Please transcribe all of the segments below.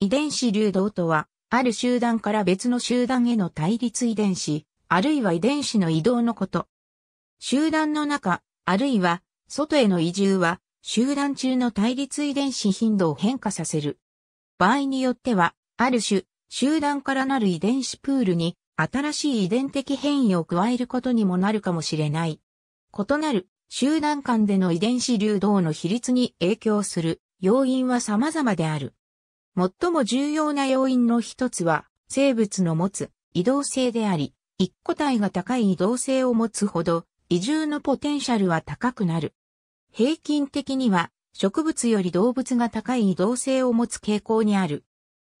遺伝子流動とは、ある集団から別の集団への対立遺伝子、あるいは遺伝子の移動のこと。集団の中、あるいは外への移住は、集団中の対立遺伝子頻度を変化させる。場合によっては、ある種、集団からなる遺伝子プールに新しい遺伝的変異を加えることにもなるかもしれない。異なる集団間での遺伝子流動の比率に影響する要因は様々である。最も重要な要因の一つは、生物の持つ移動性であり、一個体が高い移動性を持つほど、移住のポテンシャルは高くなる。平均的には、植物より動物が高い移動性を持つ傾向にある。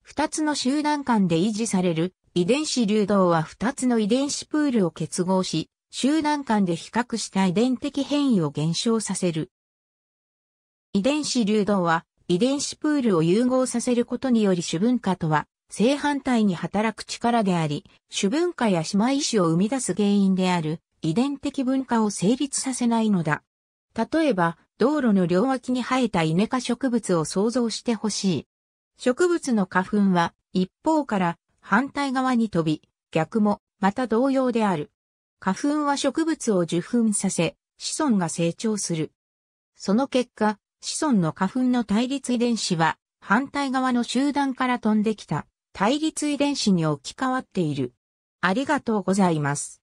二つの集団間で維持される遺伝子流動は二つの遺伝子プールを結合し、集団間で比較した遺伝的変異を減少させる。遺伝子流動は遺伝子プールを融合させることにより主文化とは、正反対に働く力であり、主文化や姉妹意志を生み出す原因である、遺伝的文化を成立させないのだ。例えば、道路の両脇に生えたイネ科植物を想像してほしい。植物の花粉は、一方から反対側に飛び、逆も、また同様である。花粉は植物を受粉させ、子孫が成長する。その結果、子孫の花粉の対立遺伝子は、反対側の集団から飛んできた対立遺伝子に置き換わっている。ありがとうございます。